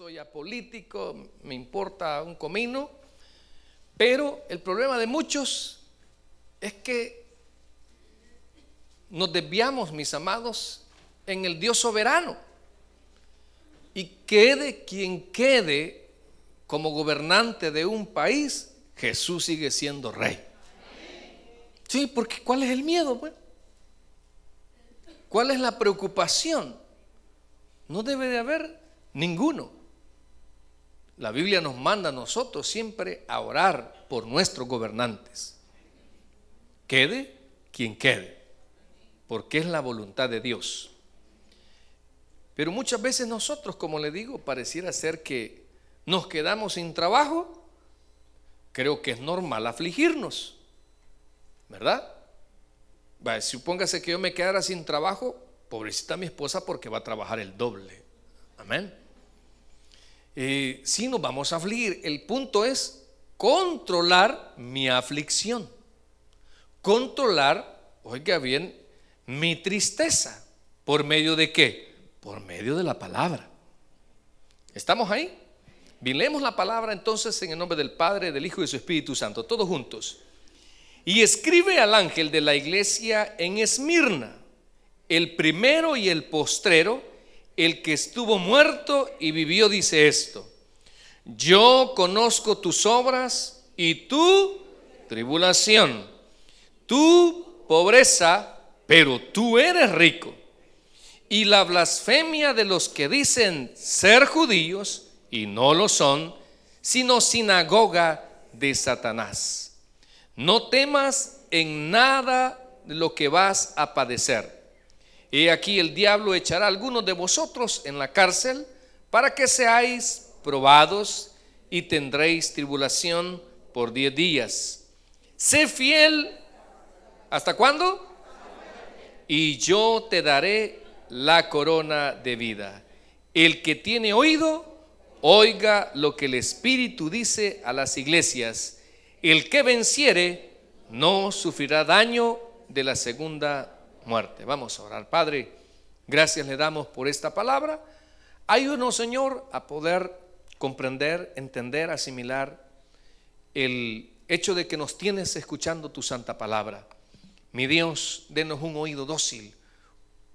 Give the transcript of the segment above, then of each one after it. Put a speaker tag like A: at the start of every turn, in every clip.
A: soy apolítico, me importa un comino, pero el problema de muchos es que nos desviamos, mis amados, en el Dios soberano. Y quede quien quede como gobernante de un país, Jesús sigue siendo rey. Sí, porque ¿cuál es el miedo? Pues? ¿Cuál es la preocupación? No debe de haber ninguno. La Biblia nos manda a nosotros siempre a orar por nuestros gobernantes. Quede quien quede, porque es la voluntad de Dios. Pero muchas veces nosotros, como le digo, pareciera ser que nos quedamos sin trabajo. Creo que es normal afligirnos, ¿verdad? supóngase que yo me quedara sin trabajo, pobrecita mi esposa porque va a trabajar el doble. Amén. Eh, si nos vamos a afligir. El punto es controlar mi aflicción. Controlar, oiga bien, mi tristeza. ¿Por medio de qué? Por medio de la palabra. ¿Estamos ahí? Bien, leemos la palabra entonces en el nombre del Padre, del Hijo y de su Espíritu Santo, todos juntos. Y escribe al ángel de la iglesia en Esmirna, el primero y el postrero, el que estuvo muerto y vivió, dice esto, yo conozco tus obras y tu tribulación, tu pobreza, pero tú eres rico, y la blasfemia de los que dicen ser judíos y no lo son, sino sinagoga de Satanás. No temas en nada lo que vas a padecer He aquí el diablo echará a algunos de vosotros en la cárcel para que seáis probados y tendréis tribulación por diez días. Sé fiel. ¿Hasta cuándo? Y yo te daré la corona de vida. El que tiene oído, oiga lo que el Espíritu dice a las iglesias. El que venciere, no sufrirá daño de la segunda muerte. Vamos a orar. Padre, gracias le damos por esta palabra. Ayúdanos, Señor, a poder comprender, entender, asimilar el hecho de que nos tienes escuchando tu santa palabra. Mi Dios, denos un oído dócil,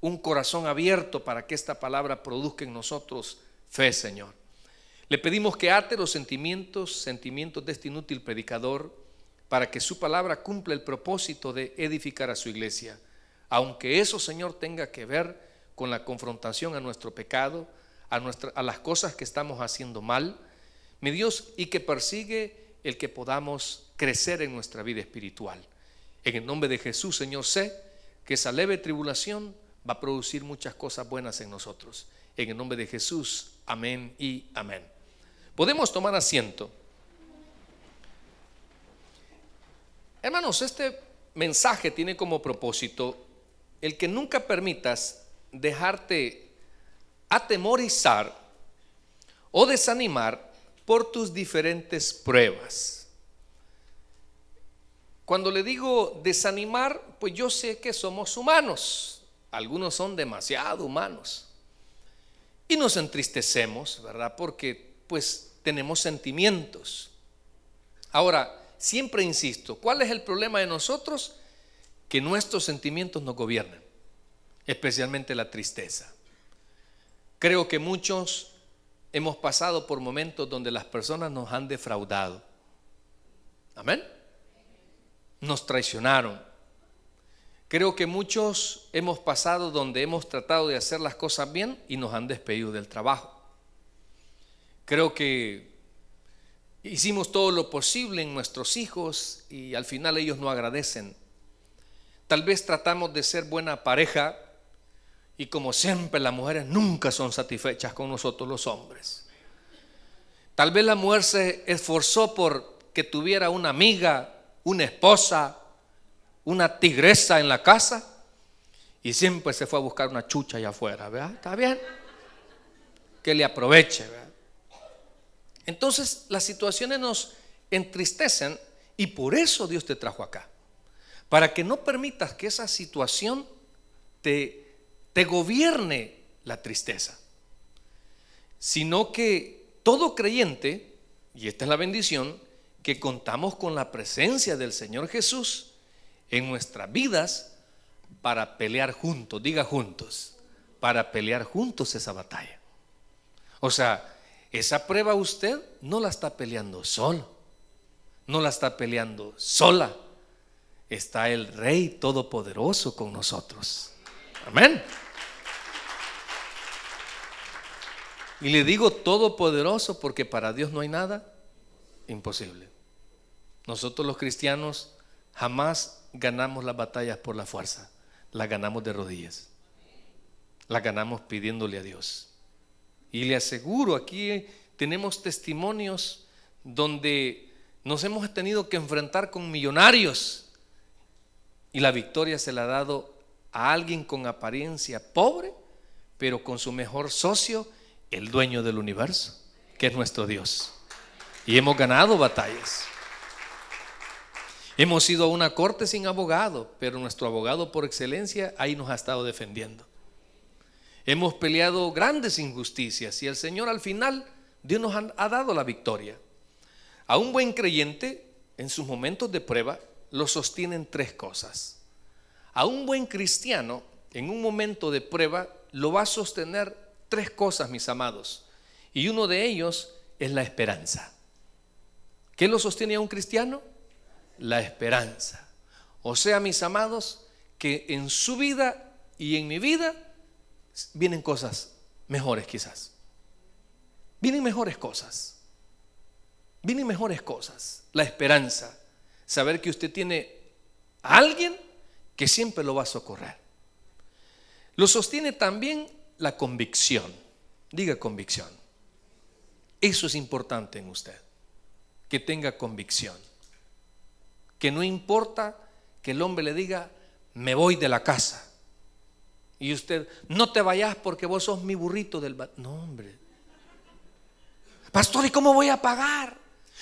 A: un corazón abierto para que esta palabra produzca en nosotros fe, Señor. Le pedimos que ate los sentimientos, sentimientos de este inútil predicador, para que su palabra cumpla el propósito de edificar a su iglesia aunque eso, Señor, tenga que ver con la confrontación a nuestro pecado, a, a las cosas que estamos haciendo mal, mi Dios, y que persigue el que podamos crecer en nuestra vida espiritual. En el nombre de Jesús, Señor, sé que esa leve tribulación va a producir muchas cosas buenas en nosotros. En el nombre de Jesús, amén y amén. Podemos tomar asiento. Hermanos, este mensaje tiene como propósito el que nunca permitas dejarte atemorizar o desanimar por tus diferentes pruebas. Cuando le digo desanimar, pues yo sé que somos humanos, algunos son demasiado humanos. Y nos entristecemos, ¿verdad? Porque pues tenemos sentimientos. Ahora, siempre insisto, ¿cuál es el problema de nosotros? que nuestros sentimientos nos gobiernen, especialmente la tristeza. Creo que muchos hemos pasado por momentos donde las personas nos han defraudado. Amén. Nos traicionaron. Creo que muchos hemos pasado donde hemos tratado de hacer las cosas bien y nos han despedido del trabajo. Creo que hicimos todo lo posible en nuestros hijos y al final ellos no agradecen Tal vez tratamos de ser buena pareja y como siempre las mujeres nunca son satisfechas con nosotros los hombres. Tal vez la mujer se esforzó por que tuviera una amiga, una esposa, una tigresa en la casa y siempre se fue a buscar una chucha allá afuera, ¿verdad? ¿Está bien? Que le aproveche, Entonces las situaciones nos entristecen y por eso Dios te trajo acá para que no permitas que esa situación te, te gobierne la tristeza, sino que todo creyente, y esta es la bendición, que contamos con la presencia del Señor Jesús en nuestras vidas para pelear juntos, diga juntos, para pelear juntos esa batalla. O sea, esa prueba usted no la está peleando solo, no la está peleando sola está el Rey Todopoderoso con nosotros. Amén. Y le digo todopoderoso porque para Dios no hay nada imposible. Nosotros los cristianos jamás ganamos las batallas por la fuerza, las ganamos de rodillas, las ganamos pidiéndole a Dios. Y le aseguro, aquí tenemos testimonios donde nos hemos tenido que enfrentar con millonarios y la victoria se la ha dado a alguien con apariencia pobre, pero con su mejor socio, el dueño del universo, que es nuestro Dios. Y hemos ganado batallas. Hemos ido a una corte sin abogado, pero nuestro abogado por excelencia ahí nos ha estado defendiendo. Hemos peleado grandes injusticias y el Señor al final, Dios nos ha dado la victoria. A un buen creyente, en sus momentos de prueba, lo sostienen tres cosas. A un buen cristiano, en un momento de prueba, lo va a sostener tres cosas, mis amados. Y uno de ellos es la esperanza. ¿Qué lo sostiene a un cristiano? La esperanza. O sea, mis amados, que en su vida y en mi vida vienen cosas mejores quizás. Vienen mejores cosas. Vienen mejores cosas. La esperanza saber que usted tiene a alguien que siempre lo va a socorrer. Lo sostiene también la convicción. Diga convicción. Eso es importante en usted. Que tenga convicción. Que no importa que el hombre le diga, me voy de la casa. Y usted, no te vayas porque vos sos mi burrito del... No, hombre. Pastor, ¿y cómo voy a pagar?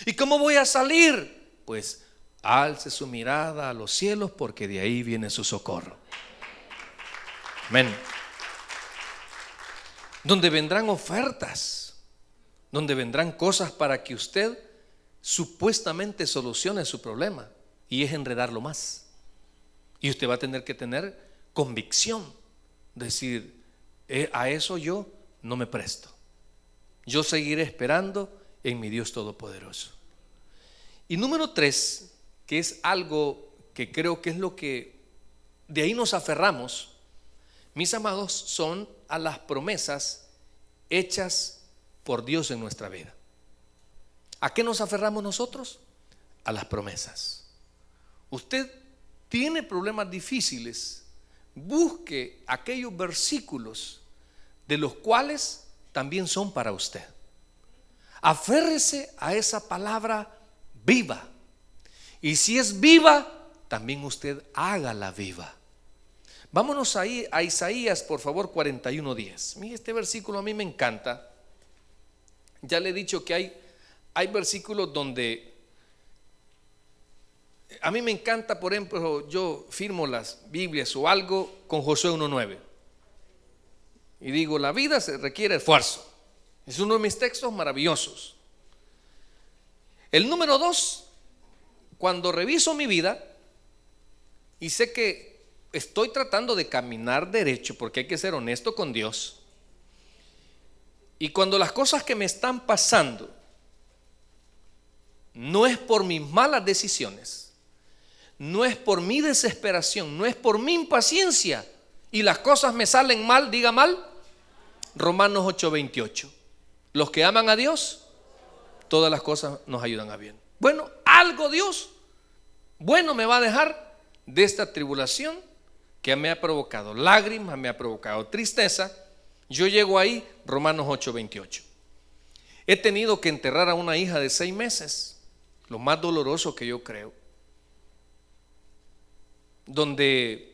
A: ¿Y cómo voy a salir? Pues alce su mirada a los cielos porque de ahí viene su socorro. Amén. Donde vendrán ofertas, donde vendrán cosas para que usted supuestamente solucione su problema y es enredarlo más. Y usted va a tener que tener convicción, decir, eh, a eso yo no me presto. Yo seguiré esperando en mi Dios Todopoderoso. Y número tres, es algo que creo que es lo que de ahí nos aferramos, mis amados, son a las promesas hechas por Dios en nuestra vida. ¿A qué nos aferramos nosotros? A las promesas. Usted tiene problemas difíciles, busque aquellos versículos de los cuales también son para usted. Aférrese a esa palabra viva y si es viva, también usted hágala viva. Vámonos ahí a Isaías, por favor, 41.10. Mire, este versículo a mí me encanta. Ya le he dicho que hay, hay versículos donde a mí me encanta, por ejemplo, yo firmo las Biblias o algo con Josué 1.9. Y digo, la vida se requiere esfuerzo. Es uno de mis textos maravillosos. El número 2 cuando reviso mi vida y sé que estoy tratando de caminar derecho, porque hay que ser honesto con Dios, y cuando las cosas que me están pasando no es por mis malas decisiones, no es por mi desesperación, no es por mi impaciencia, y las cosas me salen mal, diga mal, Romanos 8:28. Los que aman a Dios, todas las cosas nos ayudan a bien. Bueno, algo Dios bueno me va a dejar de esta tribulación que me ha provocado lágrimas, me ha provocado tristeza. Yo llego ahí, Romanos 8:28. He tenido que enterrar a una hija de seis meses, lo más doloroso que yo creo, donde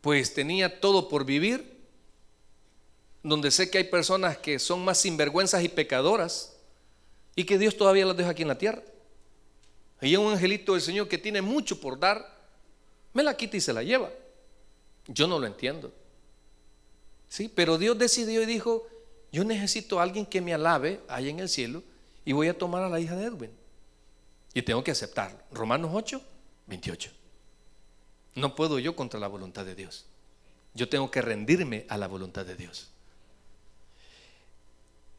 A: pues tenía todo por vivir, donde sé que hay personas que son más sinvergüenzas y pecadoras y que Dios todavía las deja aquí en la tierra. Y un angelito del Señor que tiene mucho por dar, me la quita y se la lleva. Yo no lo entiendo. Sí, pero Dios decidió y dijo, yo necesito a alguien que me alabe ahí en el cielo y voy a tomar a la hija de Edwin. Y tengo que aceptarlo. Romanos 8, 28. No puedo yo contra la voluntad de Dios. Yo tengo que rendirme a la voluntad de Dios.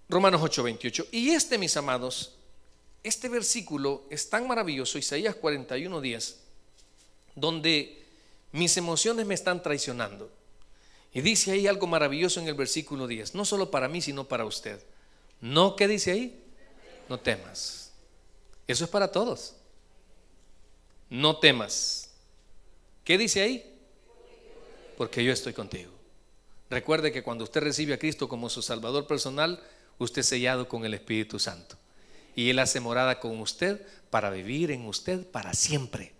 A: Romanos 8, 28. Y este, mis amados, este versículo es tan maravilloso, Isaías 41, 10, donde mis emociones me están traicionando. Y dice ahí algo maravilloso en el versículo 10, no solo para mí, sino para usted. No, ¿qué dice ahí? No temas. Eso es para todos. No temas. ¿Qué dice ahí? Porque yo estoy contigo. Recuerde que cuando usted recibe a Cristo como su Salvador personal, usted es sellado con el Espíritu Santo y Él hace morada con usted para vivir en usted para siempre.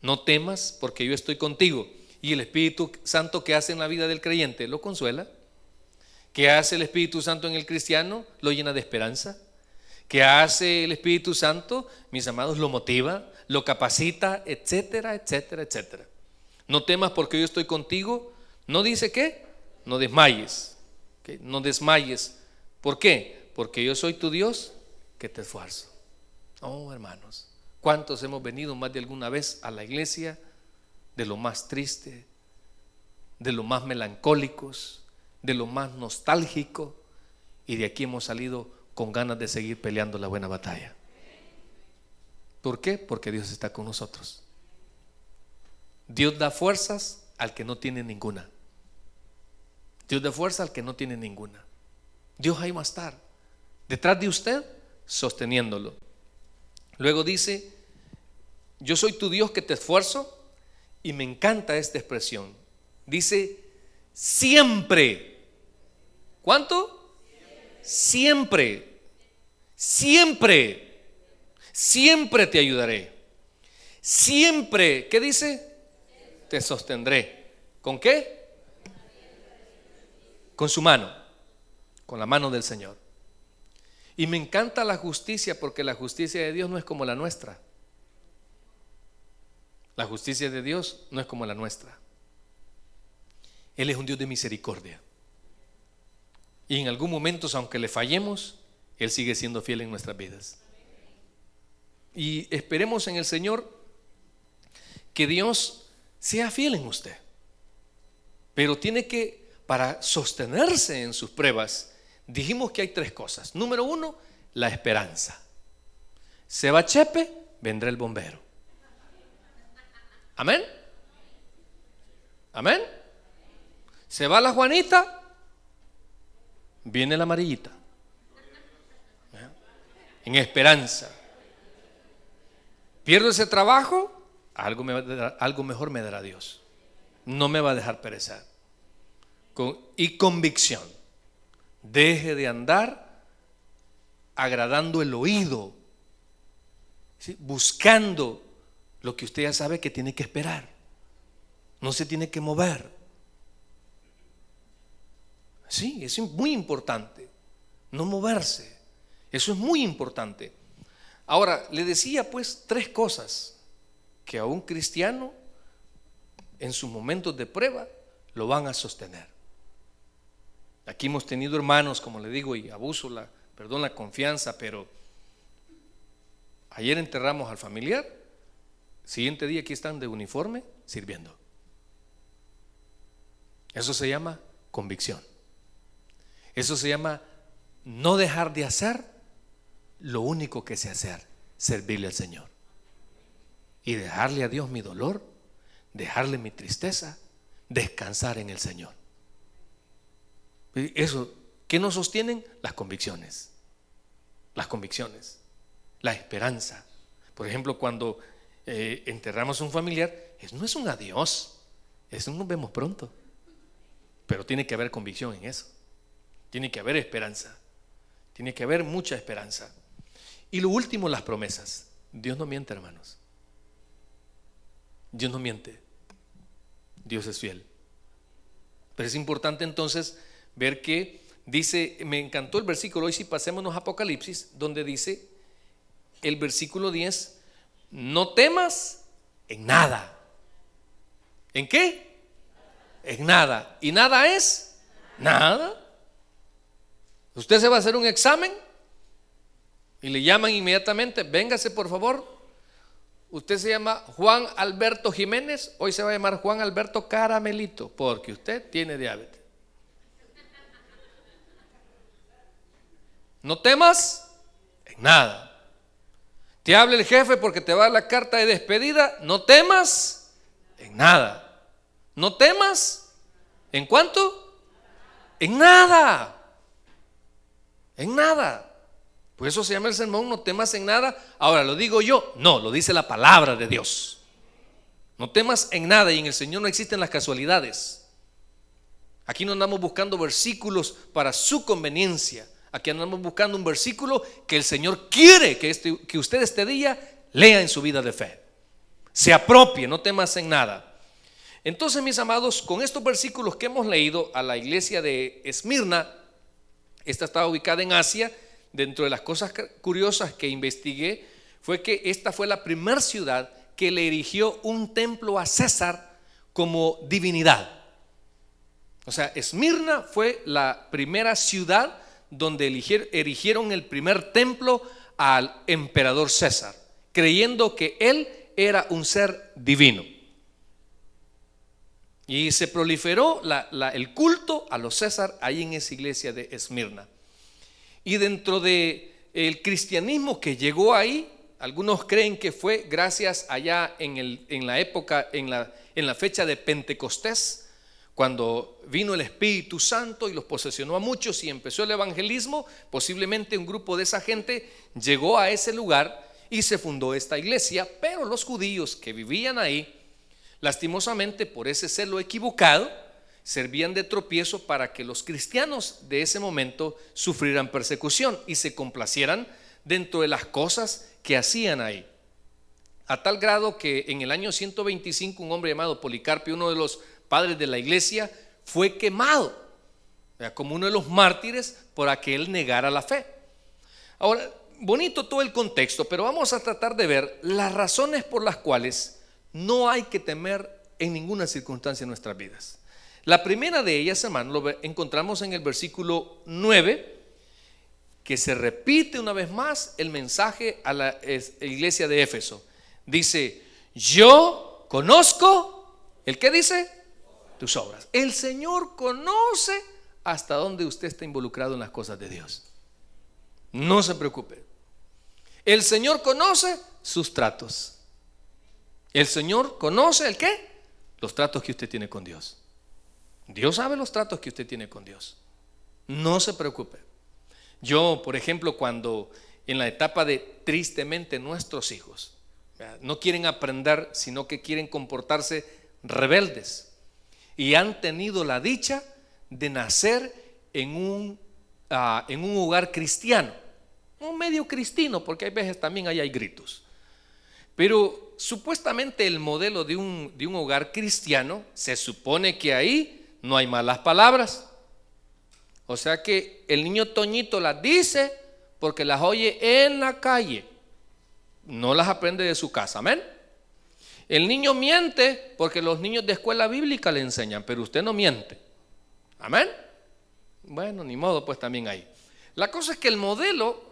A: No temas porque yo estoy contigo. Y el Espíritu Santo que hace en la vida del creyente lo consuela. Que hace el Espíritu Santo en el cristiano lo llena de esperanza. Que hace el Espíritu Santo, mis amados, lo motiva, lo capacita, etcétera, etcétera, etcétera. No temas porque yo estoy contigo. No dice qué, no desmayes. No desmayes. ¿Por qué? porque yo soy tu Dios que te esfuerzo. Oh, hermanos, ¿cuántos hemos venido más de alguna vez a la iglesia de lo más triste, de lo más melancólicos, de lo más nostálgico? Y de aquí hemos salido con ganas de seguir peleando la buena batalla. ¿Por qué? Porque Dios está con nosotros. Dios da fuerzas al que no tiene ninguna. Dios da fuerza al que no tiene ninguna. Dios ahí va a estar detrás de usted, sosteniéndolo. Luego dice, yo soy tu Dios que te esfuerzo y me encanta esta expresión. Dice, siempre. ¿Cuánto? Siempre. Siempre. Siempre te ayudaré. Siempre. ¿Qué dice? Te sostendré. ¿Con qué? Con su mano. Con la mano del Señor. Y me encanta la justicia porque la justicia de Dios no es como la nuestra. La justicia de Dios no es como la nuestra. Él es un Dios de misericordia. Y en algún momento, aunque le fallemos, Él sigue siendo fiel en nuestras vidas. Y esperemos en el Señor que Dios sea fiel en usted. Pero tiene que, para sostenerse en sus pruebas, dijimos que hay tres cosas. Número uno, la esperanza. Se va Chepe, vendrá el bombero. Amén. Amén. Se va la Juanita, viene la amarillita. ¿Eh? En esperanza. Pierdo ese trabajo, algo, algo mejor me dará Dios. No me va a dejar perecer. y convicción. Deje de andar agradando el oído, buscando lo que usted ya sabe que tiene que esperar. No se tiene que mover. Sí, es muy importante. No moverse. Eso es muy importante. Ahora, le decía pues tres cosas que a un cristiano en sus momentos de prueba lo van a sostener. Aquí hemos tenido hermanos, como le digo, y abuso la, perdón, la confianza, pero ayer enterramos al familiar, siguiente día aquí están de uniforme sirviendo. Eso se llama convicción. Eso se llama no dejar de hacer lo único que se hacer, servirle al Señor. Y dejarle a Dios mi dolor, dejarle mi tristeza, descansar en el Señor. Eso, ¿qué nos sostienen? Las convicciones. Las convicciones. La esperanza. Por ejemplo, cuando eh, enterramos a un familiar, eso no es un adiós. Eso nos vemos pronto. Pero tiene que haber convicción en eso. Tiene que haber esperanza. Tiene que haber mucha esperanza. Y lo último, las promesas. Dios no miente, hermanos. Dios no miente. Dios es fiel. Pero es importante entonces ver que dice, me encantó el versículo, hoy si pasémonos a Apocalipsis, donde dice el versículo 10, no temas en nada. ¿En qué? En nada. ¿Y nada es? Nada. Usted se va a hacer un examen y le llaman inmediatamente, véngase por favor. Usted se llama Juan Alberto Jiménez, hoy se va a llamar Juan Alberto Caramelito, porque usted tiene diabetes. No temas en nada. Te habla el jefe porque te va la carta de despedida. No temas en nada. No temas en cuánto? En nada. En nada. Por eso se llama el sermón, no temas en nada. Ahora, ¿lo digo yo? No, lo dice la palabra de Dios. No temas en nada y en el Señor no existen las casualidades. Aquí no andamos buscando versículos para su conveniencia. Aquí andamos buscando un versículo que el Señor quiere que, este, que usted este día lea en su vida de fe. Se apropie, no temas en nada. Entonces, mis amados, con estos versículos que hemos leído a la iglesia de Esmirna, esta estaba ubicada en Asia, dentro de las cosas curiosas que investigué, fue que esta fue la primera ciudad que le erigió un templo a César como divinidad. O sea, Esmirna fue la primera ciudad donde erigieron el primer templo al emperador César, creyendo que él era un ser divino. Y se proliferó el culto a los César ahí en esa iglesia de Esmirna. Y dentro del cristianismo que llegó ahí, algunos creen que fue gracias allá en, la época, en la fecha de Pentecostés, cuando vino el Espíritu Santo y los posesionó a muchos y empezó el evangelismo, posiblemente un grupo de esa gente llegó a ese lugar y se fundó esta iglesia, pero los judíos que vivían ahí, lastimosamente por ese celo equivocado, servían de tropiezo para que los cristianos de ese momento sufrieran persecución y se complacieran dentro de las cosas que hacían ahí. A tal grado que en el año 125 un hombre llamado Policarpio, uno de los padre de la iglesia, fue quemado como uno de los mártires por aquel negara la fe. Ahora, bonito todo el contexto, pero vamos a tratar de ver las razones por las cuales no hay que temer en ninguna circunstancia en nuestras vidas. La primera de ellas, hermano, lo encontramos en el versículo 9, que se repite una vez más el mensaje a la iglesia de Éfeso. Dice, yo conozco, ¿el que dice? tus obras. El Señor conoce hasta dónde usted está involucrado en las cosas de Dios. No se preocupe. El Señor conoce sus tratos. El Señor conoce el qué? Los tratos que usted tiene con Dios. Dios sabe los tratos que usted tiene con Dios. No se preocupe. Yo, por ejemplo, cuando en la etapa de tristemente nuestros hijos no quieren aprender, sino que quieren comportarse rebeldes, y han tenido la dicha de nacer en un, ah, en un hogar cristiano, un medio cristino, porque hay veces también ahí hay gritos. Pero supuestamente el modelo de un, de un hogar cristiano, se supone que ahí no hay malas palabras. O sea que el niño Toñito las dice porque las oye en la calle, no las aprende de su casa, amén. El niño miente porque los niños de escuela bíblica le enseñan, pero usted no miente. Amén. Bueno, ni modo, pues también hay. La cosa es que el modelo,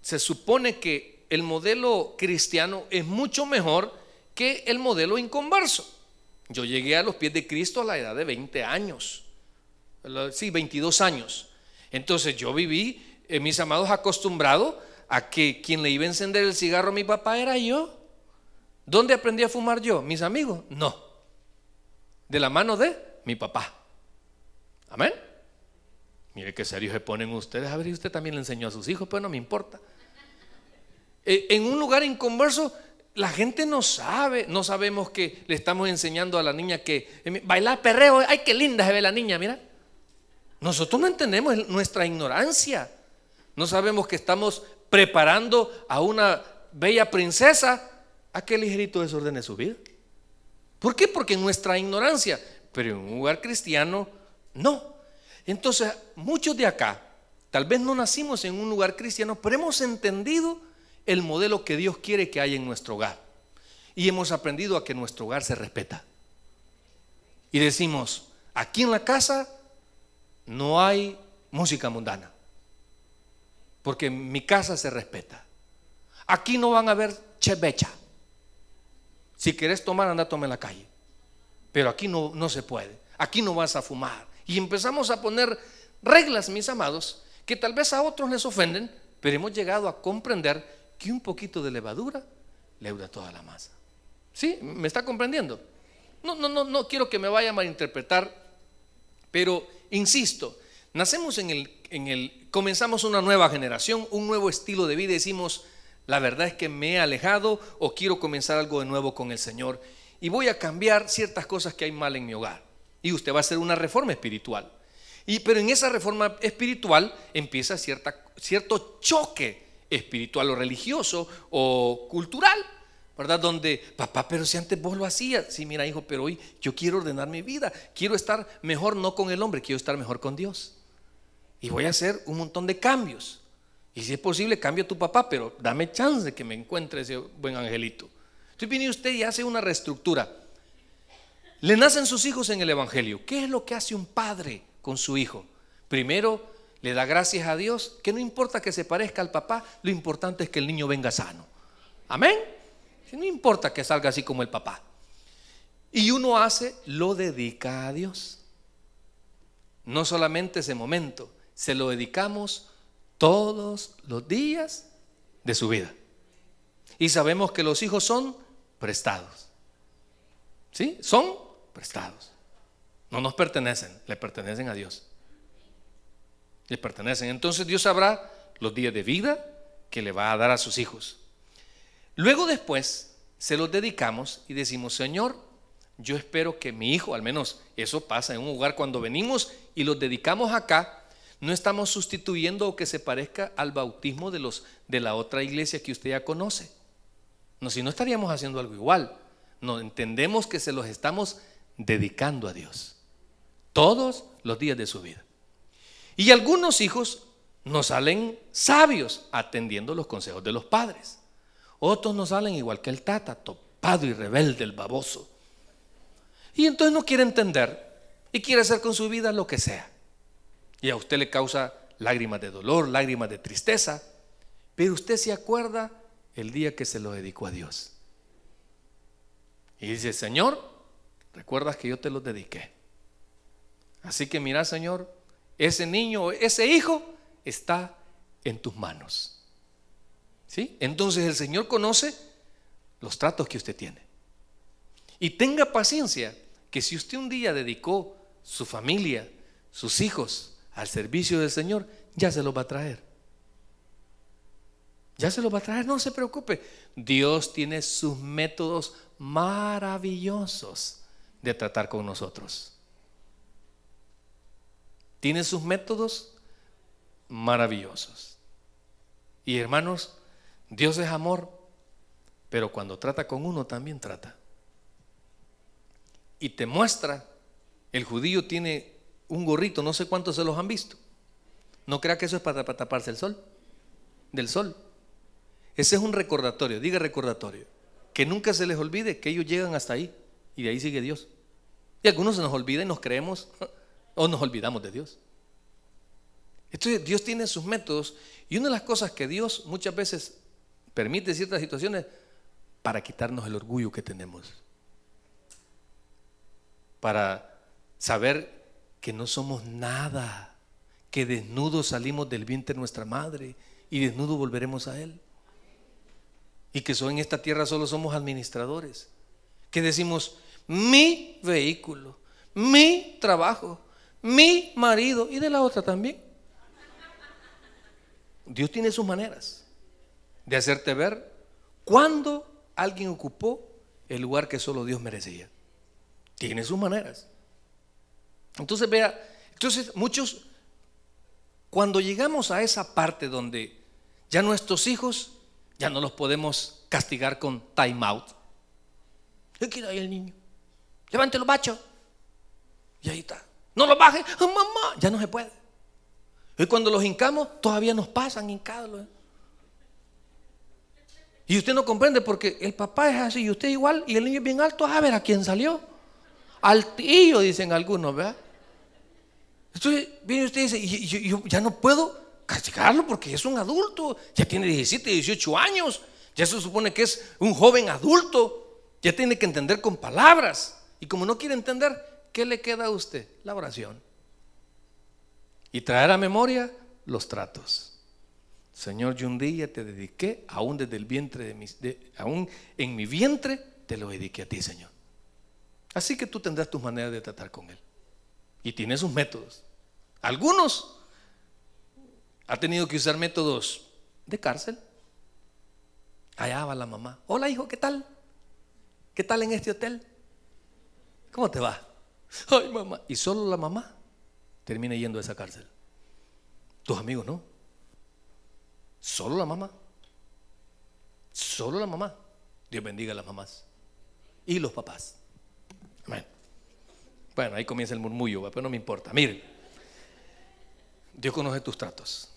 A: se supone que el modelo cristiano es mucho mejor que el modelo inconverso. Yo llegué a los pies de Cristo a la edad de 20 años, sí, 22 años. Entonces yo viví, eh, mis amados, acostumbrado a que quien le iba a encender el cigarro a mi papá era yo. ¿Dónde aprendí a fumar yo? ¿Mis amigos? No. De la mano de mi papá. Amén. Mire qué serio se ponen ustedes. A ver, y usted también le enseñó a sus hijos, pues no me importa. Eh, en un lugar inconverso, la gente no sabe. No sabemos que le estamos enseñando a la niña que eh, bailar perreo. Ay, qué linda se ve la niña, mira. Nosotros no entendemos nuestra ignorancia. No sabemos que estamos preparando a una bella princesa a qué ligerito desorden es su vida. ¿Por qué? Porque en nuestra ignorancia, pero en un lugar cristiano, no. Entonces, muchos de acá, tal vez no nacimos en un lugar cristiano, pero hemos entendido el modelo que Dios quiere que haya en nuestro hogar. Y hemos aprendido a que nuestro hogar se respeta. Y decimos, aquí en la casa no hay música mundana, porque mi casa se respeta. Aquí no van a haber chevecha si querés tomar, anda, toma en la calle. Pero aquí no, no se puede. Aquí no vas a fumar. Y empezamos a poner reglas, mis amados, que tal vez a otros les ofenden, pero hemos llegado a comprender que un poquito de levadura le leuda toda la masa. ¿Sí? ¿Me está comprendiendo? No, no, no, no quiero que me vaya a malinterpretar, pero insisto, nacemos en el, en el, comenzamos una nueva generación, un nuevo estilo de vida y decimos, la verdad es que me he alejado o quiero comenzar algo de nuevo con el Señor y voy a cambiar ciertas cosas que hay mal en mi hogar. Y usted va a hacer una reforma espiritual. Y, pero en esa reforma espiritual empieza cierta, cierto choque espiritual o religioso o cultural, ¿verdad? Donde, papá, pero si antes vos lo hacías, sí, mira hijo, pero hoy yo quiero ordenar mi vida, quiero estar mejor no con el hombre, quiero estar mejor con Dios. Y voy a hacer un montón de cambios. Y si es posible, cambio a tu papá, pero dame chance de que me encuentre ese buen angelito. Entonces viene usted y hace una reestructura. Le nacen sus hijos en el Evangelio. ¿Qué es lo que hace un padre con su hijo? Primero, le da gracias a Dios, que no importa que se parezca al papá, lo importante es que el niño venga sano. Amén. No importa que salga así como el papá. Y uno hace, lo dedica a Dios. No solamente ese momento, se lo dedicamos a todos los días de su vida. Y sabemos que los hijos son prestados. ¿Sí? Son prestados. No nos pertenecen, le pertenecen a Dios. Le pertenecen. Entonces Dios sabrá los días de vida que le va a dar a sus hijos. Luego después se los dedicamos y decimos, Señor, yo espero que mi hijo, al menos eso pasa en un lugar cuando venimos y los dedicamos acá, no estamos sustituyendo o que se parezca al bautismo de, los, de la otra iglesia que usted ya conoce. No, si no estaríamos haciendo algo igual. No entendemos que se los estamos dedicando a Dios todos los días de su vida. Y algunos hijos nos salen sabios atendiendo los consejos de los padres. Otros nos salen igual que el tata, topado y rebelde, el baboso. Y entonces no quiere entender y quiere hacer con su vida lo que sea y a usted le causa lágrimas de dolor, lágrimas de tristeza, pero usted se acuerda el día que se lo dedicó a Dios. Y dice, Señor, recuerdas que yo te lo dediqué. Así que mira, Señor, ese niño, ese hijo está en tus manos. ¿Sí? Entonces el Señor conoce los tratos que usted tiene. Y tenga paciencia que si usted un día dedicó su familia, sus hijos, al servicio del Señor, ya se los va a traer. Ya se los va a traer, no se preocupe. Dios tiene sus métodos maravillosos de tratar con nosotros. Tiene sus métodos maravillosos. Y hermanos, Dios es amor, pero cuando trata con uno también trata. Y te muestra, el judío tiene un gorrito, no sé cuántos se los han visto. No crea que eso es para, taparse el sol, del sol. Ese es un recordatorio, diga recordatorio. Que nunca se les olvide que ellos llegan hasta ahí y de ahí sigue Dios. Y algunos se nos olvidan y nos creemos o nos olvidamos de Dios. Entonces Dios tiene sus métodos y una de las cosas que Dios muchas veces permite ciertas situaciones para quitarnos el orgullo que tenemos. Para saber que no somos nada, que desnudos salimos del vientre de nuestra madre y desnudos volveremos a Él. Y que en esta tierra solo somos administradores, que decimos mi vehículo, mi trabajo, mi marido y de la otra también. Dios tiene sus maneras de hacerte ver cuando alguien ocupó el lugar que solo Dios merecía. Tiene sus maneras. Entonces, vea, entonces muchos, cuando llegamos a esa parte donde ya nuestros hijos ya no los podemos castigar con time out. ¿Qué quiere el niño? levántelo los Y ahí está. No lo baje. ¡Ah, mamá. Ya no se puede. Y cuando los hincamos, todavía nos pasan hincados. Y usted no comprende porque el papá es así y usted igual y el niño es bien alto. A ver, ¿a quién salió? Al tío, dicen algunos, ¿verdad? Entonces viene usted y dice, yo, ya no puedo castigarlo porque es un adulto, ya tiene 17, 18 años, ya se supone que es un joven adulto, ya tiene que entender con palabras. Y como no quiere entender, ¿qué le queda a usted? La oración. Y traer a memoria los tratos. Señor, yo un día te dediqué, aún desde el vientre de, mis aún en mi vientre te lo dediqué a ti, Señor. Así que tú tendrás tus maneras de tratar con Él y tiene sus métodos. Algunos ha tenido que usar métodos de cárcel. Allá va la mamá. Hola hijo, ¿qué tal? ¿Qué tal en este hotel? ¿Cómo te va? Ay mamá. Y solo la mamá termina yendo a esa cárcel. Tus amigos no. Solo la mamá. Solo la mamá. Dios bendiga a las mamás. Y los papás. Amén. Bueno, ahí comienza el murmullo, pues, pero no me importa. Miren, Dios conoce tus tratos.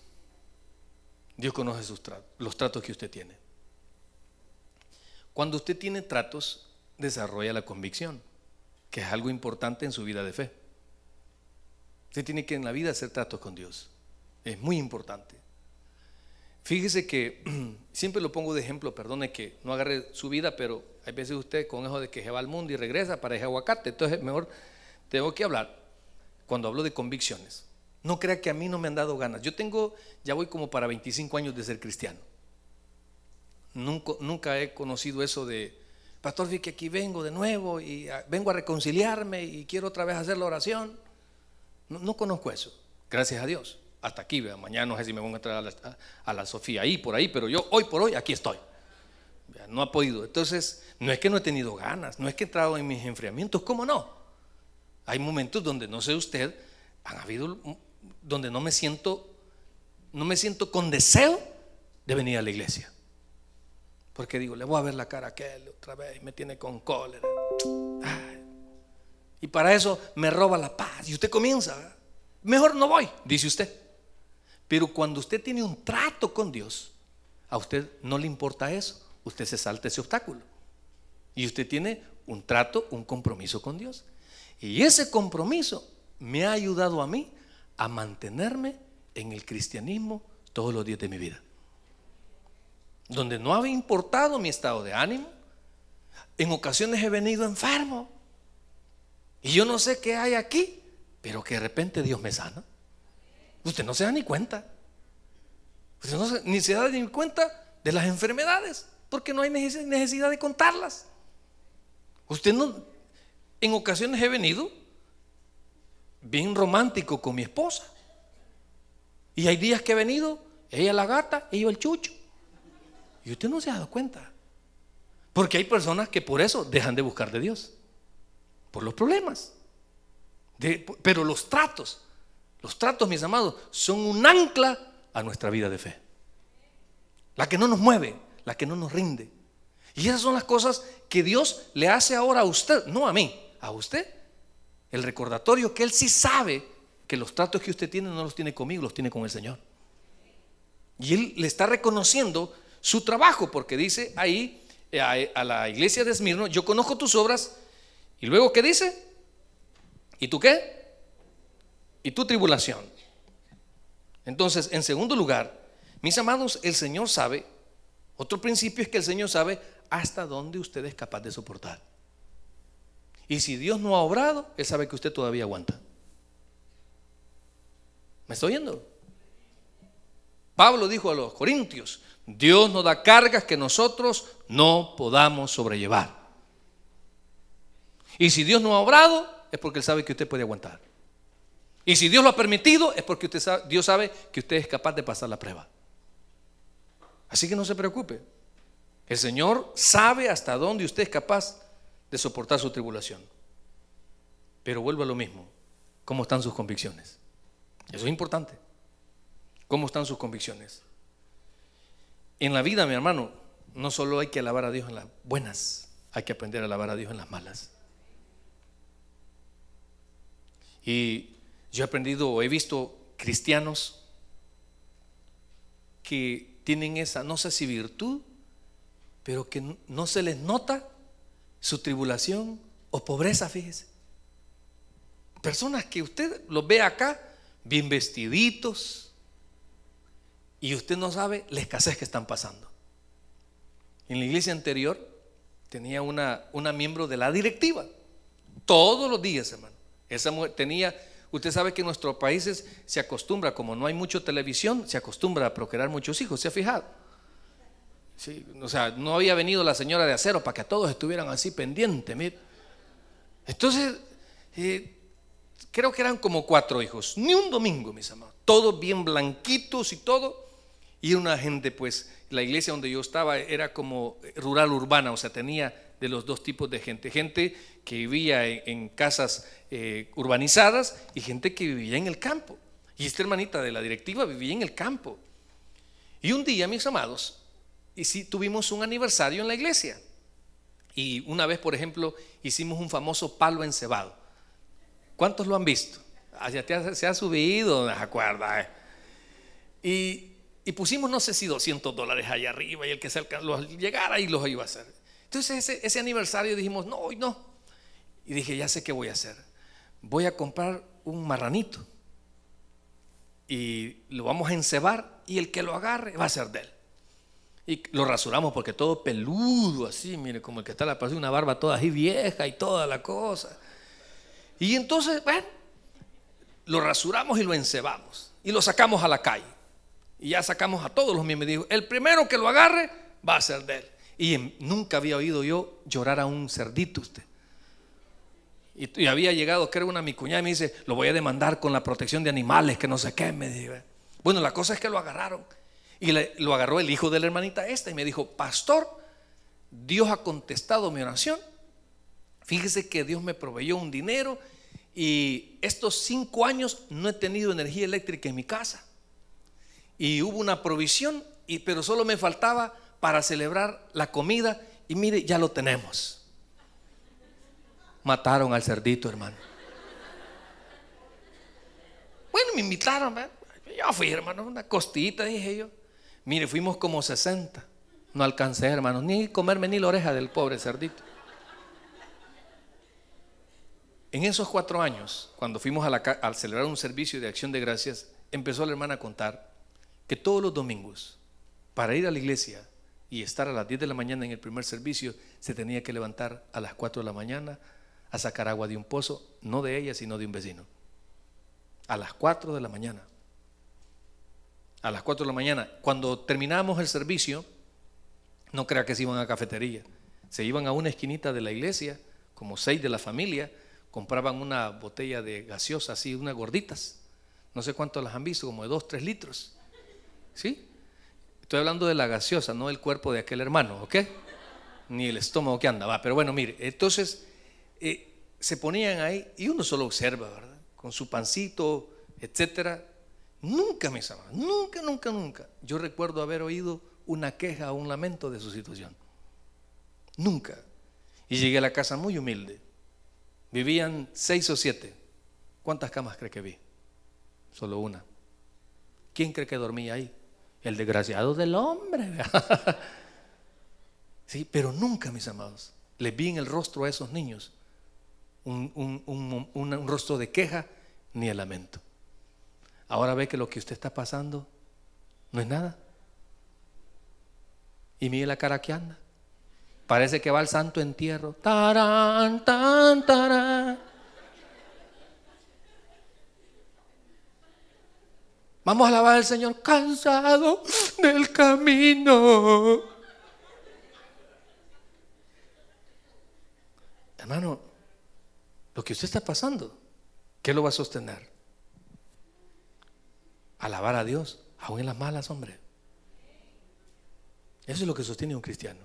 A: Dios conoce sus los tratos que usted tiene. Cuando usted tiene tratos, desarrolla la convicción, que es algo importante en su vida de fe. Usted tiene que en la vida hacer tratos con Dios. Es muy importante. Fíjese que siempre lo pongo de ejemplo, perdone que no agarre su vida, pero hay veces usted con eso de que se va al mundo y regresa para ese aguacate. Entonces, es mejor tengo que hablar cuando hablo de convicciones. No crea que a mí no me han dado ganas. Yo tengo, ya voy como para 25 años de ser cristiano. Nunca, he conocido eso de, pastor, vi que aquí vengo de nuevo y ah, vengo a reconciliarme y quiero otra vez hacer la oración. No, conozco eso, gracias a Dios. Hasta aquí, mañana no sé si me voy a entrar a la, Sofía ahí, por ahí, pero yo hoy por hoy aquí estoy. No ha podido. Entonces, no es que no he tenido ganas, no es que he entrado en mis enfriamientos, ¿cómo no? Hay momentos donde no sé usted, han habido mm, donde no me siento no me siento con deseo de venir a la iglesia. Porque digo, le voy a ver la cara a aquel otra vez y me tiene con cólera. y para eso me roba la paz. Y usted comienza, mejor no voy, dice usted. Pero cuando usted tiene un trato con Dios, a usted no le importa eso. Usted se salta ese obstáculo. Y usted tiene un trato, un compromiso con Dios. Y ese compromiso me ha ayudado a mí a mantenerme en el cristianismo todos los días de mi vida. Donde no había importado mi estado de ánimo. En ocasiones he venido enfermo. Y yo no sé qué hay aquí, pero que de repente Dios me sana. Usted no se da ni cuenta. Usted no se, ni se da ni cuenta de las enfermedades, porque no hay necesidad de contarlas. Usted no en ocasiones he venido bien romántico con mi esposa. Y hay días que he venido, ella la gata yo el chucho. Y usted no se ha dado cuenta. Porque hay personas que por eso dejan de buscar de Dios. Por los problemas. pero los tratos, los tratos, mis amados, son un ancla a nuestra vida de fe. La que no nos mueve, la que no nos rinde. Y esas son las cosas que Dios le hace ahora a usted, no a mí a usted. El recordatorio que Él sí sabe que los tratos que usted tiene no los tiene conmigo, los tiene con el Señor. Y Él le está reconociendo su trabajo, porque dice ahí eh, a, la iglesia de Esmirno, yo conozco tus obras, y luego ¿qué dice? ¿Y tú qué? Y tu tribulación. Entonces, en segundo lugar, mis amados, el Señor sabe, otro principio es que el Señor sabe hasta dónde usted es capaz de soportar. Y si Dios no ha obrado, Él sabe que usted todavía aguanta. ¿Me está oyendo? Pablo dijo a los corintios, Dios nos da cargas que nosotros no podamos sobrellevar. Y si Dios no ha obrado, es porque Él sabe que usted puede aguantar. Y si Dios lo ha permitido, es porque Dios sabe que usted es capaz de pasar la prueba. Así que no se preocupe. El Señor sabe hasta dónde usted es capaz de soportar su tribulación. Pero vuelvo a lo mismo, ¿cómo están sus convicciones? Eso es importante. ¿Cómo están sus convicciones? En la vida, mi hermano, no solo hay que alabar a Dios en las buenas, hay que aprender a alabar a Dios en las malas. Y yo he aprendido he visto cristianos que tienen esa, no sé si virtud, pero que no se les nota su tribulación o pobreza, fíjese. Personas que usted los ve acá bien vestiditos y usted no sabe la escasez que están pasando. En la iglesia anterior tenía una, una miembro de la directiva, todos los días, hermano. Esa mujer tenía, usted sabe que en nuestros países se acostumbra, como no hay mucho televisión, se acostumbra a procurar muchos hijos, ¿se ha fijado? Sí, o sea, no había venido la señora de acero para que todos estuvieran así pendientes. Entonces, eh, creo que eran como cuatro hijos, ni un domingo, mis amados, todos bien blanquitos y todo. Y una gente, pues, la iglesia donde yo estaba era como rural urbana, o sea, tenía de los dos tipos de gente, gente que vivía en, casas eh, urbanizadas y gente que vivía en el campo. Y esta hermanita de la directiva vivía en el campo. Y un día, mis amados, y si tuvimos un aniversario en la iglesia. Y una vez, por ejemplo, hicimos un famoso palo encebado. ¿Cuántos lo han visto? Ah, se ha subido, no acuerdas. Y, y, pusimos, no sé si 200 dólares allá arriba y el que se lo llegara y los iba a hacer. Entonces ese, ese aniversario dijimos, no, hoy no. Y dije, ya sé qué voy a hacer. Voy a comprar un marranito y lo vamos a encebar y el que lo agarre va a ser de él. Y lo rasuramos porque todo peludo, así, mire, como el que está la pasión, una barba toda así vieja y toda la cosa. Y entonces, bueno, lo rasuramos y lo encebamos. Y lo sacamos a la calle. Y ya sacamos a todos los miembros. Dijo, el primero que lo agarre va a ser de él. Y nunca había oído yo llorar a un cerdito usted. Y, había llegado, creo, una mi cuñada y me dice, lo voy a demandar con la protección de animales, que no sé qué, me dice. Bueno, la cosa es que lo agarraron y lo agarró el hijo de la hermanita esta y me dijo, pastor, Dios ha contestado mi oración. Fíjese que Dios me proveyó un dinero y estos cinco años no he tenido energía eléctrica en mi casa. Y hubo una provisión, y, pero solo me faltaba para celebrar la comida y mire, ya lo tenemos. Mataron al cerdito, hermano. Bueno, me invitaron, yo fui, hermano, una costita dije yo. Mire, fuimos como 60. No alcancé, hermanos, ni comerme ni la oreja del pobre cerdito. En esos cuatro años, cuando fuimos a, la, a celebrar un servicio de acción de gracias, empezó la hermana a contar que todos los domingos, para ir a la iglesia y estar a las 10 de la mañana en el primer servicio, se tenía que levantar a las 4 de la mañana a sacar agua de un pozo, no de ella, sino de un vecino. A las 4 de la mañana a las 4 de la mañana. Cuando terminábamos el servicio, no crea que se iban a cafetería. Se iban a una esquinita de la iglesia, como seis de la familia, compraban una botella de gaseosa, así, unas gorditas. No sé cuántas las han visto, como de 2, 3 litros. ¿Sí? Estoy hablando de la gaseosa, no del cuerpo de aquel hermano, ¿ok? Ni el estómago que andaba. Pero bueno, mire, entonces eh, se ponían ahí y uno solo observa, ¿verdad? Con su pancito, etcétera, Nunca, mis amados, nunca, nunca, nunca. Yo recuerdo haber oído una queja o un lamento de su situación. Nunca. Y llegué a la casa muy humilde. Vivían seis o siete. ¿Cuántas camas cree que vi? Solo una. ¿Quién cree que dormía ahí? El desgraciado del hombre. sí, pero nunca, mis amados. Les vi en el rostro a esos niños un, un rostro de queja ni de lamento ahora ve que lo que usted está pasando no es nada. Y mire la cara que anda. Parece que va al santo entierro. Tarán, tan, tarán. Vamos a alabar al Señor cansado del camino. Hermano, lo que usted está pasando, ¿qué lo va a sostener? alabar a Dios, aún en las malas, hombre. Eso es lo que sostiene un cristiano.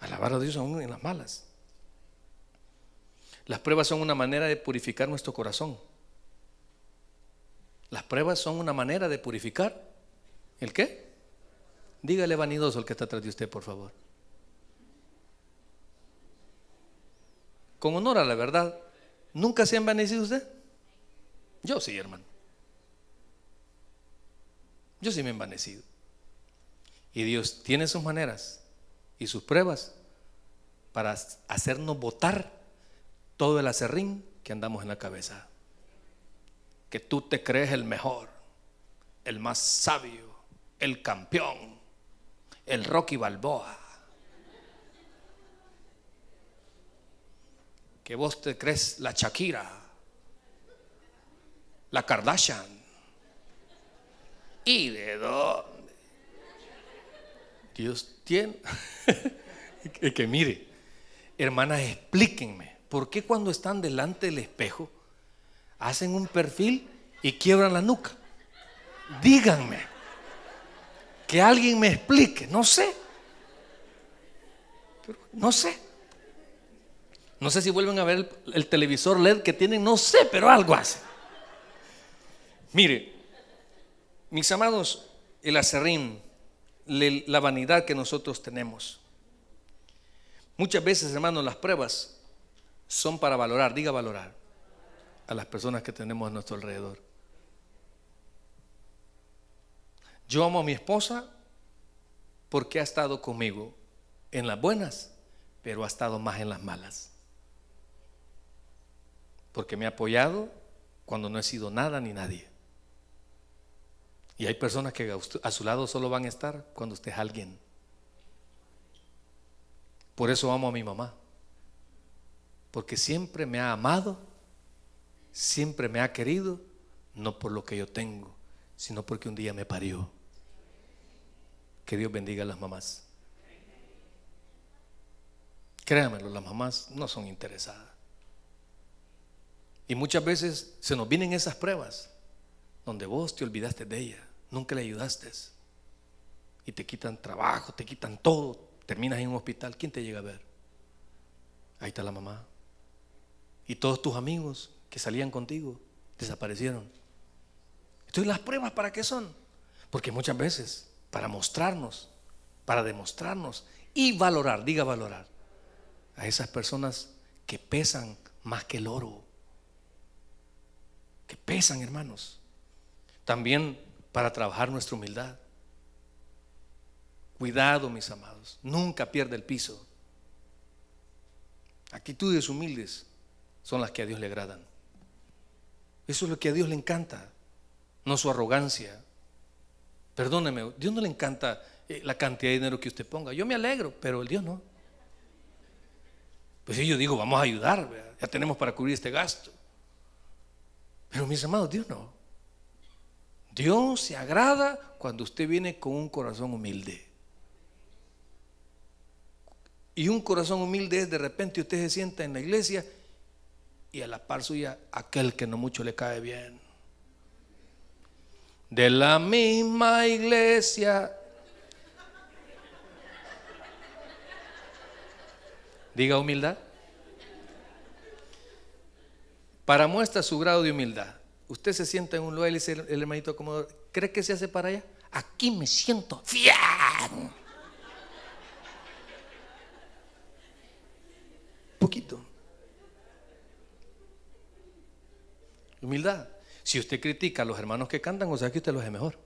A: Alabar a Dios aún en las malas. Las pruebas son una manera de purificar nuestro corazón. Las pruebas son una manera de purificar. ¿El qué? Dígale vanidoso el que está atrás de usted, por favor. Con honor a la verdad, ¿nunca se ha envanecido usted? Yo sí, hermano. Yo sí me he envanecido. Y Dios tiene sus maneras y sus pruebas para hacernos votar todo el acerrín que andamos en la cabeza. Que tú te crees el mejor, el más sabio, el campeón, el Rocky Balboa. Que vos te crees la Shakira, la Kardashian. ¿Y de dónde? Dios tiene. que, mire, hermanas, explíquenme, ¿por qué cuando están delante del espejo hacen un perfil y quiebran la nuca? Díganme. Que alguien me explique, no sé. No sé. No sé si vuelven a ver el, televisor LED que tienen, no sé, pero algo hace. Mire, mis amados, el acerrín, la vanidad que nosotros tenemos. Muchas veces, hermanos, las pruebas son para valorar, diga valorar, a las personas que tenemos a nuestro alrededor. Yo amo a mi esposa porque ha estado conmigo en las buenas, pero ha estado más en las malas. Porque me ha apoyado cuando no he sido nada ni nadie. Y hay personas que a su lado solo van a estar cuando usted es alguien. Por eso amo a mi mamá. Porque siempre me ha amado, siempre me ha querido, no por lo que yo tengo, sino porque un día me parió. Que Dios bendiga a las mamás. Créamelo, las mamás no son interesadas. Y muchas veces se nos vienen esas pruebas donde vos te olvidaste de ella, nunca le ayudaste. Y te quitan trabajo, te quitan todo, terminas en un hospital, ¿quién te llega a ver? Ahí está la mamá. Y todos tus amigos que salían contigo desaparecieron. Entonces, ¿las pruebas para qué son? Porque muchas veces, para mostrarnos, para demostrarnos y valorar, diga valorar, a esas personas que pesan más que el oro. Que pesan, hermanos también para trabajar nuestra humildad. Cuidado, mis amados, nunca pierda el piso. Actitudes humildes son las que a Dios le agradan. Eso es lo que a Dios le encanta, no su arrogancia. Perdóneme, Dios no le encanta eh, la cantidad de dinero que usted ponga. Yo me alegro, pero el Dios no. Pues yo digo, vamos a ayudar, ya tenemos para cubrir este gasto. Pero mis amados, Dios no. Dios se agrada cuando usted viene con un corazón humilde. Y un corazón humilde es de repente usted se sienta en la iglesia y a la par suya aquel que no mucho le cae bien. De la misma iglesia. Diga humildad. Para muestra su grado de humildad, usted se sienta en un lugar y dice el hermanito como, ¿cree que se hace para allá? Aquí me siento Un Poquito. Humildad. Si usted critica a los hermanos que cantan, o sea que usted los es mejor.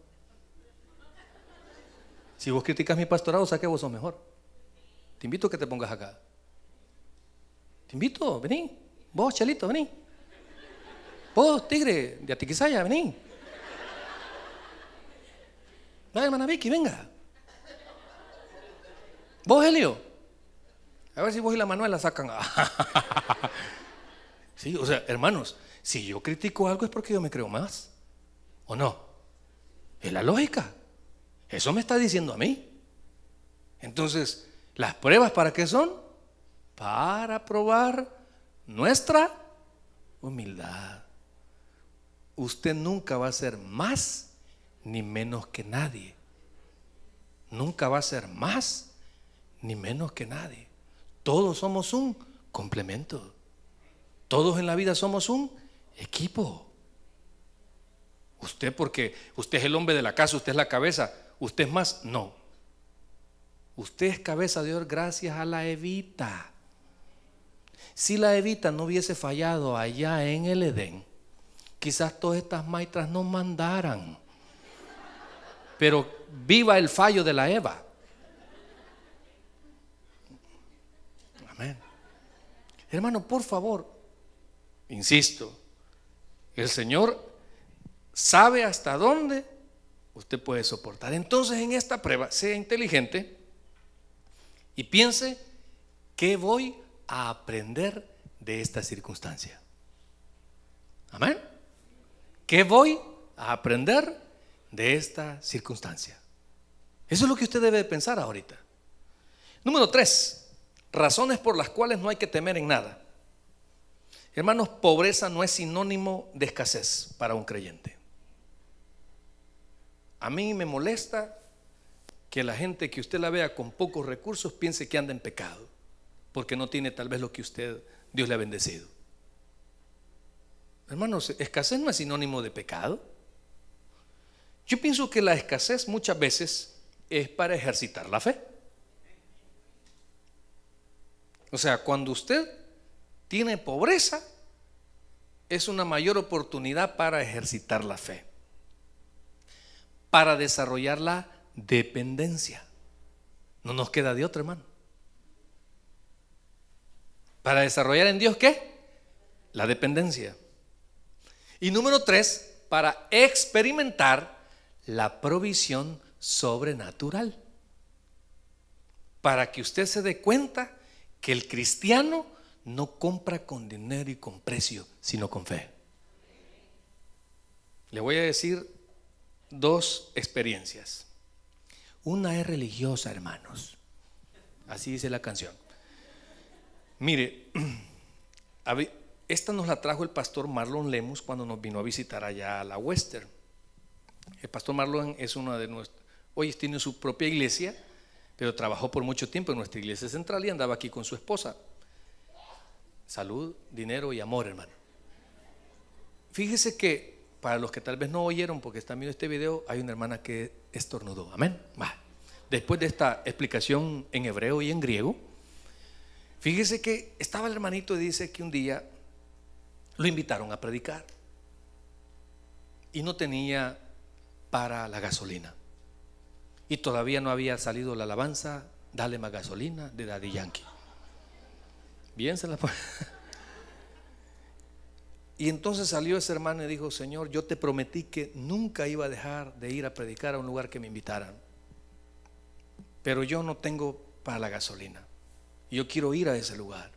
A: Si vos criticas mi pastorado, o sea que vos sos mejor. Te invito a que te pongas acá. Te invito, vení. Vos, Chalito, vení. Vos, tigre, de Atiquizaya, vení. Vaya hermana Vicky, venga. Vos, Helio. A ver si vos y la Manuela sacan. sí, o sea, hermanos, si yo critico algo es porque yo me creo más. ¿O no? Es la lógica. Eso me está diciendo a mí. Entonces, ¿las pruebas para qué son? Para probar nuestra humildad usted nunca va a ser más ni menos que nadie. Nunca va a ser más ni menos que nadie. Todos somos un complemento. Todos en la vida somos un equipo. Usted porque usted es el hombre de la casa, usted es la cabeza, usted es más, no. Usted es cabeza de Dios gracias a la Evita. Si la Evita no hubiese fallado allá en el Edén, quizás todas estas maitras no mandaran. Pero viva el fallo de la Eva. Amén. Hermano, por favor, insisto, el Señor sabe hasta dónde usted puede soportar. Entonces en esta prueba sea inteligente y piense qué voy a aprender de esta circunstancia. Amén. ¿Qué voy a aprender de esta circunstancia? Eso es lo que usted debe pensar ahorita. Número tres, razones por las cuales no hay que temer en nada. Hermanos, pobreza no es sinónimo de escasez para un creyente. A mí me molesta que la gente que usted la vea con pocos recursos piense que anda en pecado, porque no tiene tal vez lo que usted, Dios le ha bendecido. Hermanos, escasez no es sinónimo de pecado. Yo pienso que la escasez muchas veces es para ejercitar la fe. O sea, cuando usted tiene pobreza, es una mayor oportunidad para ejercitar la fe, para desarrollar la dependencia. No nos queda de otra hermano. Para desarrollar en Dios qué? La dependencia. Y número tres, para experimentar la provisión sobrenatural. Para que usted se dé cuenta que el cristiano no compra con dinero y con precio, sino con fe. Le voy a decir dos experiencias. Una es religiosa, hermanos. Así dice la canción. Mire, Esta nos la trajo el pastor Marlon Lemus cuando nos vino a visitar allá a la Western. El pastor Marlon es uno de nuestros, hoy tiene su propia iglesia, pero trabajó por mucho tiempo en nuestra iglesia central y andaba aquí con su esposa. Salud, dinero y amor, hermano. Fíjese que para los que tal vez no oyeron porque están viendo este video, hay una hermana que estornudó. Amén. Va. Después de esta explicación en hebreo y en griego, fíjese que estaba el hermanito y dice que un día lo invitaron a predicar y no tenía para la gasolina. Y todavía no había salido la alabanza, dale más gasolina de Daddy Yankee. Bien se la pone. Y entonces salió ese hermano y dijo, Señor, yo te prometí que nunca iba a dejar de ir a predicar a un lugar que me invitaran. Pero yo no tengo para la gasolina. Yo quiero ir a ese lugar.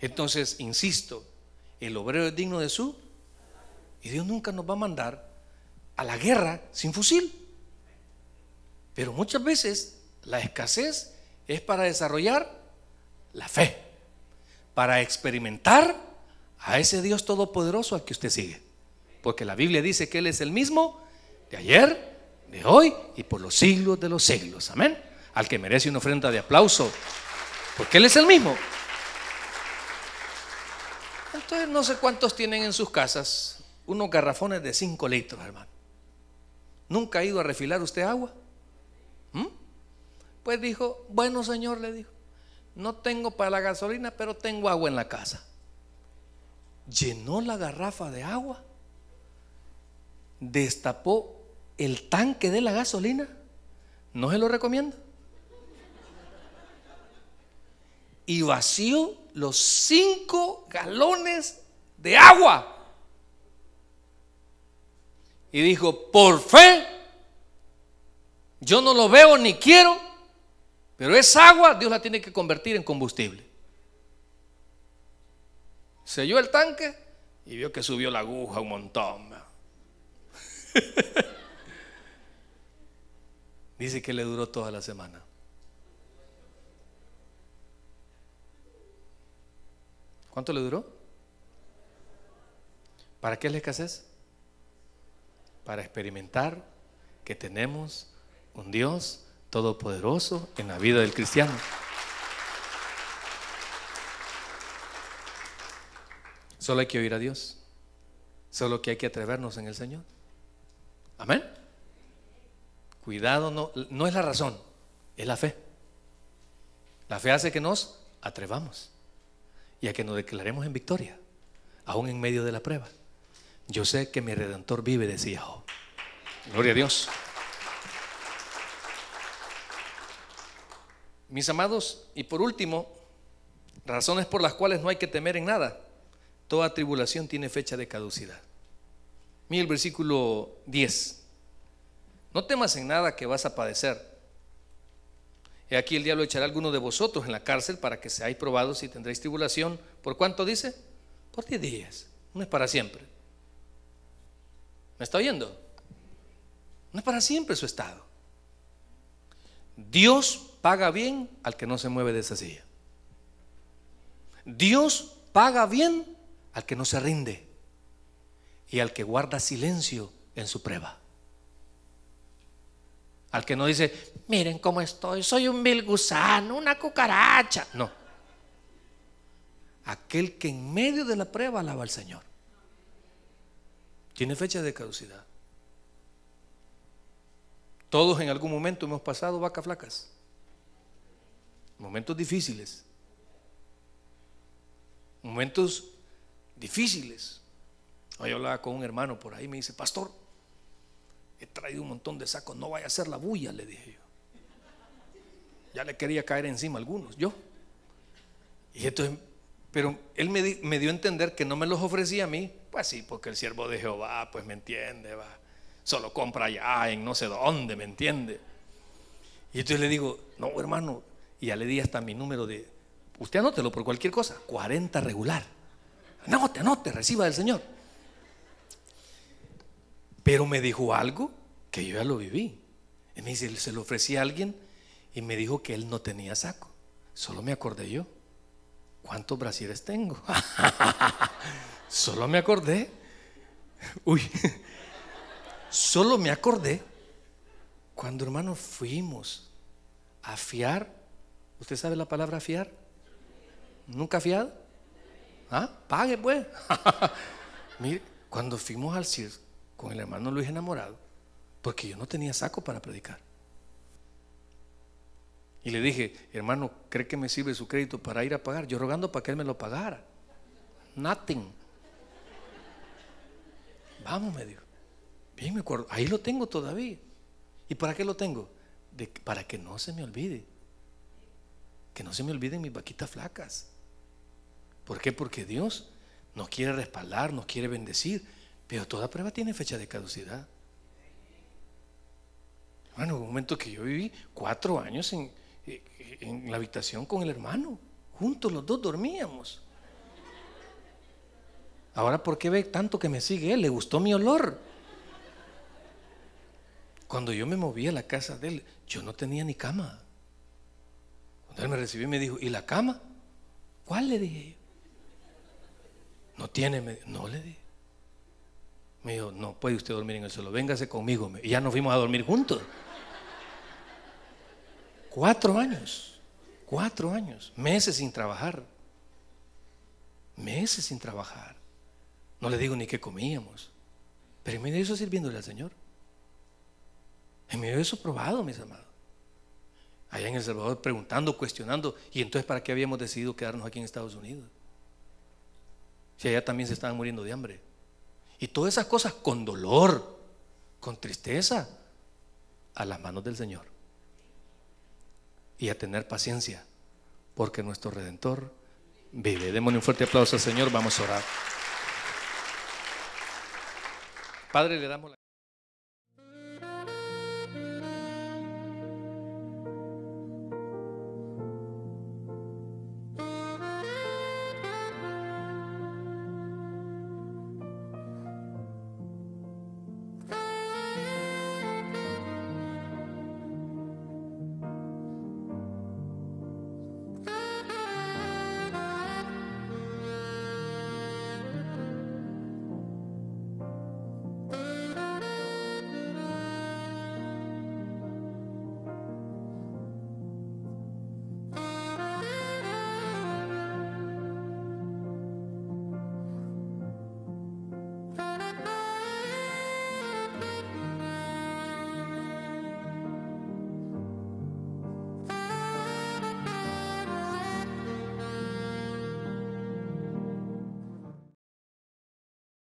A: Entonces, insisto, el obrero es digno de su. Y Dios nunca nos va a mandar a la guerra sin fusil. Pero muchas veces la escasez es para desarrollar la fe, para experimentar a ese Dios todopoderoso al que usted sigue. Porque la Biblia dice que Él es el mismo de ayer, de hoy y por los siglos de los siglos. Amén. Al que merece una ofrenda de aplauso. Porque Él es el mismo. Ustedes no sé cuántos tienen en sus casas unos garrafones de 5 litros, hermano. ¿Nunca ha ido a refilar usted agua? ¿Mm? Pues dijo, bueno señor, le dijo, no tengo para la gasolina, pero tengo agua en la casa. Llenó la garrafa de agua, destapó el tanque de la gasolina. No se lo recomiendo. Y vació los cinco galones de agua. Y dijo, por fe, yo no lo veo ni quiero, pero esa agua Dios la tiene que convertir en combustible. Selló el tanque y vio que subió la aguja un montón. Dice que le duró toda la semana. ¿Cuánto le duró? ¿Para qué es la escasez? Para experimentar que tenemos un Dios todopoderoso en la vida del cristiano. Solo hay que oír a Dios. Solo que hay que atrevernos en el Señor. Amén. Cuidado, no, no es la razón, es la fe. La fe hace que nos atrevamos y a que nos declaremos en victoria, aún en medio de la prueba. Yo sé que mi redentor vive, decía Gloria a Dios. Mis amados, y por último, razones por las cuales no hay que temer en nada. Toda tribulación tiene fecha de caducidad. Mira el versículo 10. No temas en nada que vas a padecer y aquí el diablo echará a alguno de vosotros en la cárcel para que seáis probados y tendréis tribulación. ¿Por cuánto dice? Por diez días. No es para siempre. ¿Me está oyendo? No es para siempre su estado. Dios paga bien al que no se mueve de esa silla. Dios paga bien al que no se rinde y al que guarda silencio en su prueba. Al que no dice, miren cómo estoy, soy un mil gusano, una cucaracha. No. Aquel que en medio de la prueba alaba al Señor. Tiene fecha de caducidad. Todos en algún momento hemos pasado vacas flacas. Momentos difíciles. Momentos difíciles. Hoy hablaba con un hermano por ahí, me dice, pastor, he traído un montón de sacos, no vaya a ser la bulla, le dije yo. Ya le quería caer encima algunos, yo. Y entonces, pero él me, dio a entender que no me los ofrecía a mí. Pues sí, porque el siervo de Jehová, pues me entiende, va. Solo compra allá en no sé dónde, ¿me entiende? Y entonces le digo, no, hermano, y ya le di hasta mi número de, usted anótelo por cualquier cosa, 40 regular. Anote, anote, reciba del Señor. Pero me dijo algo que yo ya lo viví. me dice, se lo ofrecí a alguien y me dijo que él no tenía saco. Solo me acordé yo. ¿Cuántos brasieres tengo? Solo me acordé. Uy. Solo me acordé cuando, hermano, fuimos a fiar. ¿Usted sabe la palabra fiar? ¿Nunca fiado? ¿Ah? Pague pues. Mire, cuando fuimos al circo con el hermano Luis enamorado porque yo no tenía saco para predicar. Y le dije, hermano, ¿cree que me sirve su crédito para ir a pagar? Yo rogando para que él me lo pagara. Nothing. Vamos, me dijo. Bien, me acuerdo. Ahí lo tengo todavía. ¿Y para qué lo tengo? para que no se me olvide. Que no se me olviden mis vaquitas flacas. ¿Por qué? Porque Dios nos quiere respaldar, nos quiere bendecir. Pero toda prueba tiene fecha de caducidad. Bueno, un momento que yo viví cuatro años en, eh, en la habitación con el hermano. Juntos los dos dormíamos. Ahora, ¿por qué ve tanto que me sigue Le gustó mi olor. Cuando yo me moví a la casa de él, yo no tenía ni cama. Cuando él me recibió, me dijo, ¿y la cama? ¿Cuál le dije yo? No tiene, no le dije. Me dijo, no puede usted dormir en el suelo, véngase conmigo. Y ya nos fuimos a dormir juntos. cuatro años, cuatro años, meses sin trabajar. Meses sin trabajar. No le digo ni qué comíamos. Pero en medio de eso sirviéndole al Señor. En medio de eso probado, mis amados. Allá en El Salvador preguntando, cuestionando. ¿Y entonces para qué habíamos decidido quedarnos aquí en Estados Unidos? Si allá también se estaban muriendo de hambre. Y todas esas cosas con dolor, con tristeza, a las manos del Señor. Y a tener paciencia, porque nuestro Redentor vive. Démosle un fuerte aplauso al Señor, vamos a orar. Padre, le damos la...